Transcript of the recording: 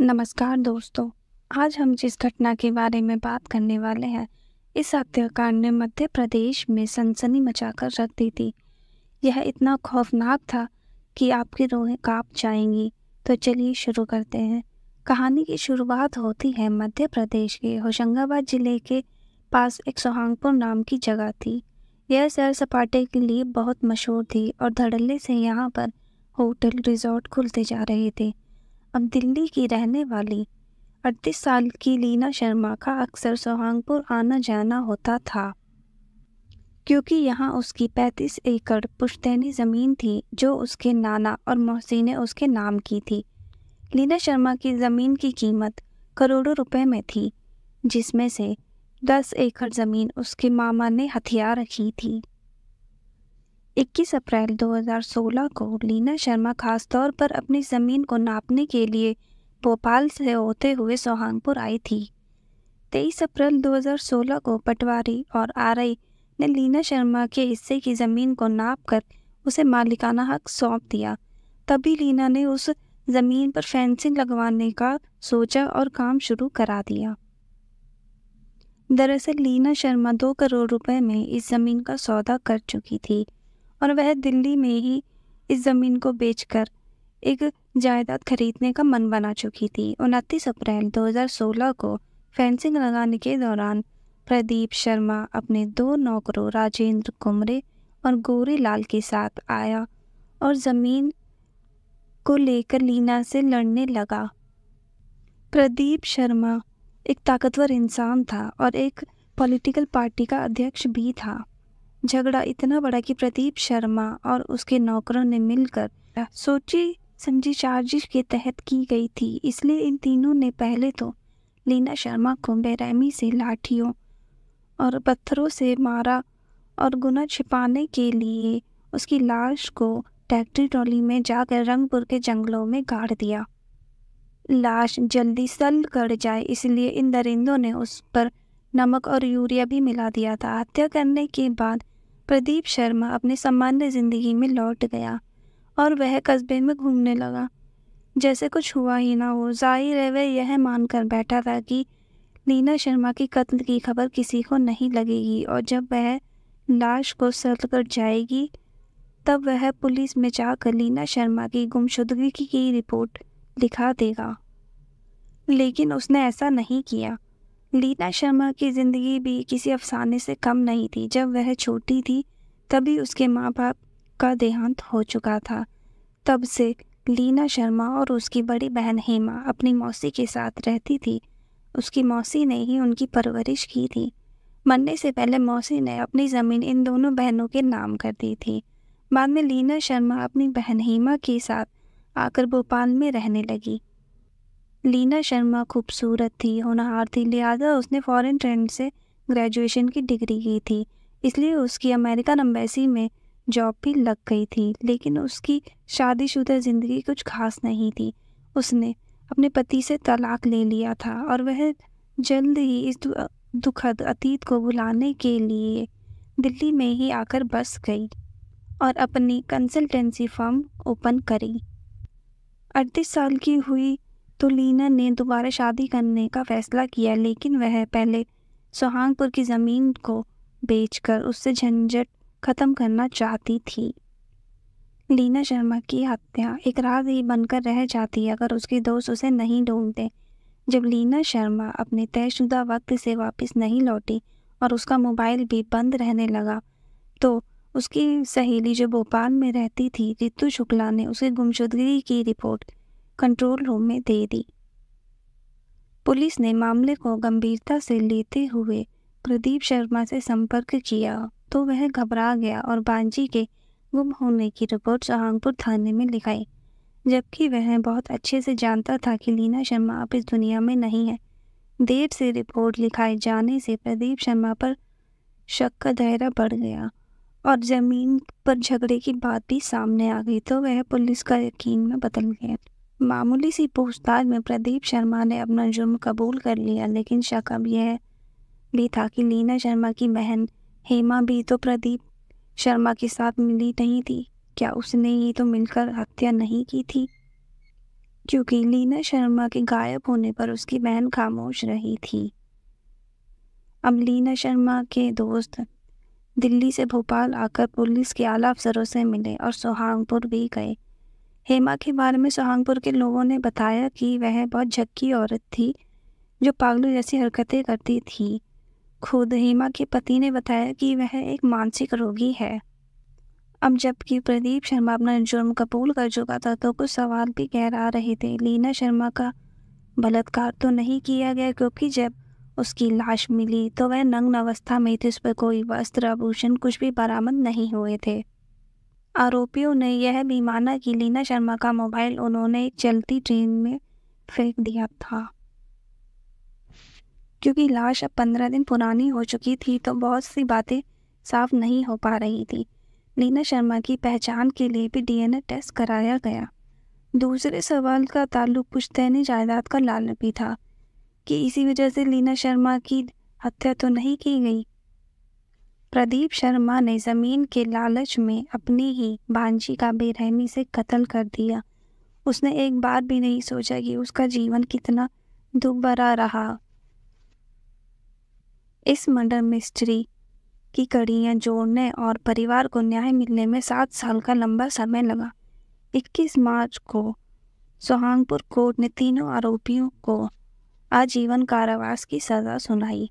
नमस्कार दोस्तों आज हम जिस घटना के बारे में बात करने वाले हैं इस हत्याकांड ने मध्य प्रदेश में सनसनी मचाकर रख दी थी यह इतना खौफनाक था कि आपकी रोहें काँप जाएंगी तो चलिए शुरू करते हैं कहानी की शुरुआत होती है मध्य प्रदेश के होशंगाबाद जिले के पास एक सोहांगपुर नाम की जगह थी यह सैर सपाटे के लिए बहुत मशहूर थी और धड़ल्ले से यहाँ पर होटल रिजॉर्ट खुलते जा रहे थे अब दिल्ली की रहने वाली अड़तीस साल की लीना शर्मा का अक्सर सोहांगपुर आना जाना होता था क्योंकि यहाँ उसकी पैंतीस एकड़ पुश्तैनी ज़मीन थी जो उसके नाना और मोहसी ने उसके नाम की थी लीना शर्मा की ज़मीन की कीमत करोड़ों रुपए में थी जिसमें से दस एकड़ ज़मीन उसके मामा ने हथियार रखी थी 21 अप्रैल 2016 को लीना शर्मा खास तौर पर अपनी ज़मीन को नापने के लिए भोपाल से होते हुए सोहानपुर आई थी 23 अप्रैल 2016 को पटवारी और आर ने लीना शर्मा के हिस्से की ज़मीन को नाप कर उसे मालिकाना हक सौंप दिया तभी लीना ने उस ज़मीन पर फेंसिंग लगवाने का सोचा और काम शुरू करा दिया दरअसल लीना शर्मा दो करोड़ रुपए में इस ज़मीन का सौदा कर चुकी थी और वह दिल्ली में ही इस ज़मीन को बेचकर एक जायदाद खरीदने का मन बना चुकी थी उनतीस अप्रैल 2016 को फेंसिंग लगाने के दौरान प्रदीप शर्मा अपने दो नौकरों राजेंद्र कुमरे और गोरी लाल के साथ आया और ज़मीन को लेकर लीना से लड़ने लगा प्रदीप शर्मा एक ताकतवर इंसान था और एक पॉलिटिकल पार्टी का अध्यक्ष भी था झगड़ा इतना बड़ा कि प्रदीप शर्मा और उसके नौकरों ने मिलकर सोची समझी साजिश के तहत की गई थी इसलिए इन तीनों ने पहले तो लीना शर्मा को बेरहमी से लाठियों और पत्थरों से मारा और गुना छिपाने के लिए उसकी लाश को ट्रैक्टरी ट्रॉली में जाकर रंगपुर के जंगलों में गाड़ दिया लाश जल्दी सल कर जाए इसलिए इन दरिंदों ने उस पर नमक और यूरिया भी मिला दिया था हत्या करने के बाद प्रदीप शर्मा अपने सामान्य जिंदगी में लौट गया और वह कस्बे में घूमने लगा जैसे कुछ हुआ ही ना हो जाहिर है वह यह मानकर बैठा था कि लीना शर्मा की कत्ल की खबर किसी को नहीं लगेगी और जब वह लाश को सर्द कर जाएगी तब वह पुलिस में जाकर लीना शर्मा की गुमशुदगी की रिपोर्ट लिखा देगा लेकिन उसने ऐसा नहीं किया लीना शर्मा की ज़िंदगी भी किसी अफसाने से कम नहीं थी जब वह छोटी थी तभी उसके माँ बाप का देहांत हो चुका था तब से लीना शर्मा और उसकी बड़ी बहन हेमा अपनी मौसी के साथ रहती थी उसकी मौसी ने ही उनकी परवरिश की थी मरने से पहले मौसी ने अपनी ज़मीन इन दोनों बहनों के नाम कर दी थी बाद में लीना शर्मा अपनी बहन हेमा के साथ आकर भोपाल में रहने लगी लीना शर्मा खूबसूरत थी होनहार थी लिहाजा उसने फॉरेन ट्रेंड से ग्रेजुएशन की डिग्री की थी इसलिए उसकी अमेरिकन अम्बेसी में जॉब भी लग गई थी लेकिन उसकी शादीशुदा ज़िंदगी कुछ खास नहीं थी उसने अपने पति से तलाक ले लिया था और वह जल्द ही इस दुखद अतीत को भुलाने के लिए दिल्ली में ही आकर बस गई और अपनी कंसल्टेंसी फर्म ओपन करी अड़तीस साल की हुई तो लीना ने दोबारा शादी करने का फैसला किया लेकिन वह पहले सुहांगपुर की ज़मीन को बेचकर उससे झंझट खत्म करना चाहती थी लीना शर्मा की हत्या एक रात ही बनकर रह जाती अगर उसके दोस्त उसे नहीं ढूंढते जब लीना शर्मा अपने तयशुदा वक्त से वापस नहीं लौटी और उसका मोबाइल भी बंद रहने लगा तो उसकी सहेली जो भोपाल में रहती थी रितु शुक्ला ने उसे गुमशुदगी की रिपोर्ट कंट्रोल रूम में दे दी पुलिस ने मामले को गंभीरता से लेते हुए प्रदीप शर्मा से संपर्क किया तो वह घबरा गया और बांजी के गुम होने की रिपोर्ट सहांगपुर थाने में लिखाई जबकि वह बहुत अच्छे से जानता था कि लीना शर्मा अब इस दुनिया में नहीं है देर से रिपोर्ट लिखाए जाने से प्रदीप शर्मा पर शक का दायरा बढ़ गया और ज़मीन पर झगड़े की बात भी सामने आ गई तो वह पुलिस का यकीन में बदल गया मामूली सी पूछताछ में प्रदीप शर्मा ने अपना जुर्म कबूल कर लिया लेकिन शक अब यह भी था कि लीना शर्मा की बहन हेमा भी तो प्रदीप शर्मा के साथ मिली नहीं थी क्या उसने ये तो मिलकर हत्या नहीं की थी क्योंकि लीना शर्मा के गायब होने पर उसकी बहन खामोश रही थी अब लीना शर्मा के दोस्त दिल्ली से भोपाल आकर पुलिस के आला अफसरों से मिले और सुहांगपुर भी गए हेमा के बारे में सुहांगपुर के लोगों ने बताया कि वह बहुत झक्की औरत थी जो पागलों जैसी हरकतें करती थी खुद हेमा के पति ने बताया कि वह एक मानसिक रोगी है अब जबकि प्रदीप शर्मा अपना जुर्म कबूल कर चुका था तो कुछ सवाल भी आ रहे थे लीना शर्मा का बलात्कार तो नहीं किया गया क्योंकि जब उसकी लाश मिली तो वह नग्न अवस्था में थी उस पर कोई वस्त्र आभूषण कुछ भी बरामद नहीं हुए थे आरोपियों ने यह भी माना कि लीना शर्मा का मोबाइल उन्होंने चलती ट्रेन में फेंक दिया था क्योंकि लाश अब पंद्रह दिन पुरानी हो चुकी थी तो बहुत सी बातें साफ नहीं हो पा रही थी लीना शर्मा की पहचान के लिए भी डीएनए टेस्ट कराया गया दूसरे सवाल का ताल्लुक पुश्तैनी जायदाद का लालच भी था कि इसी वजह से लीना शर्मा की हत्या तो नहीं की गई प्रदीप शर्मा ने जमीन के लालच में अपनी ही भांजी का बेरहमी से कत्ल कर दिया उसने एक बार भी नहीं सोचा कि उसका जीवन कितना दुख भरा रहा इस मर्डर मिस्ट्री की कड़ियाँ जोड़ने और परिवार को न्याय मिलने में सात साल का लंबा समय लगा 21 मार्च को सोहांगपुर कोर्ट ने तीनों आरोपियों को आजीवन कारावास की सज़ा सुनाई